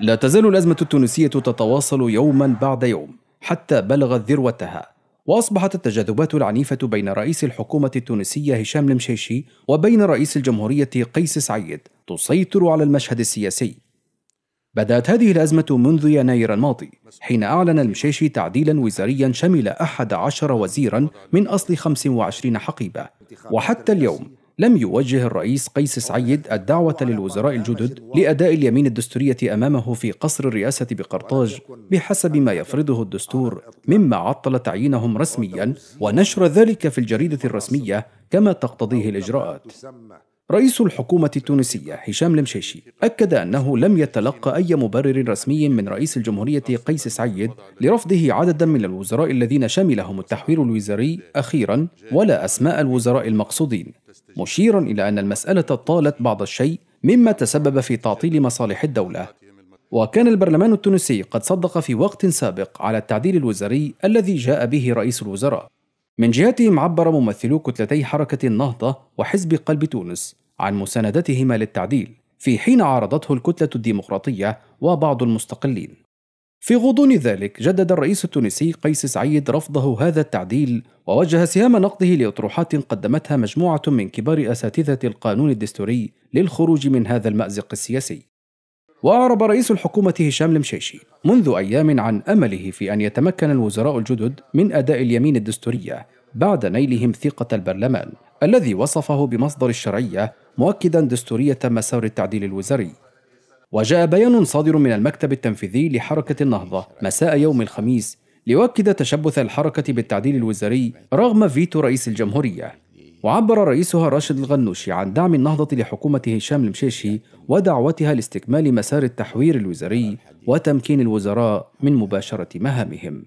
لا تزال الأزمة التونسية تتواصل يوما بعد يوم حتى بلغت ذروتها وأصبحت التجاذبات العنيفة بين رئيس الحكومة التونسية هشام المشيشي وبين رئيس الجمهورية قيس سعيد تسيطر على المشهد السياسي بدأت هذه الأزمة منذ يناير الماضي حين أعلن المشيشي تعديلا وزاريا شمل 11 وزيرا من أصل 25 حقيبة وحتى اليوم لم يوجه الرئيس قيس سعيد الدعوة للوزراء الجدد لأداء اليمين الدستورية أمامه في قصر الرئاسة بقرطاج بحسب ما يفرضه الدستور مما عطل تعيينهم رسميا ونشر ذلك في الجريدة الرسمية كما تقتضيه الإجراءات رئيس الحكومة التونسية هشام المشيشي أكد أنه لم يتلقى أي مبرر رسمي من رئيس الجمهورية قيس سعيد لرفضه عددا من الوزراء الذين شملهم التحوير الوزاري أخيرا ولا أسماء الوزراء المقصودين مشيرا إلى أن المسألة طالت بعض الشيء مما تسبب في تعطيل مصالح الدولة وكان البرلمان التونسي قد صدق في وقت سابق على التعديل الوزاري الذي جاء به رئيس الوزراء من جهتهم عبر ممثلو كتلتي حركة النهضة وحزب قلب تونس عن مساندتهما للتعديل في حين عارضته الكتلة الديمقراطية وبعض المستقلين. في غضون ذلك جدد الرئيس التونسي قيس سعيد رفضه هذا التعديل ووجه سهام نقده لأطروحات قدمتها مجموعة من كبار أساتذة القانون الدستوري للخروج من هذا المأزق السياسي. وأعرب رئيس الحكومة هشام المشيشي منذ أيام عن أمله في أن يتمكن الوزراء الجدد من أداء اليمين الدستورية بعد نيلهم ثقة البرلمان الذي وصفه بمصدر الشرعية مؤكدا دستورية مسار التعديل الوزاري وجاء بيان صادر من المكتب التنفيذي لحركة النهضة مساء يوم الخميس ليؤكد تشبث الحركة بالتعديل الوزاري رغم فيتو رئيس الجمهورية وعبر رئيسها راشد الغنوشي عن دعم النهضة لحكومة هشام المشيشي ودعوتها لاستكمال مسار التحوير الوزاري وتمكين الوزراء من مباشرة مهامهم